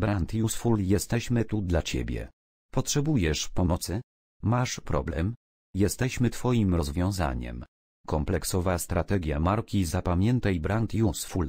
Brand Useful jesteśmy tu dla Ciebie. Potrzebujesz pomocy? Masz problem? Jesteśmy Twoim rozwiązaniem. Kompleksowa strategia marki Zapamiętaj Brand Useful.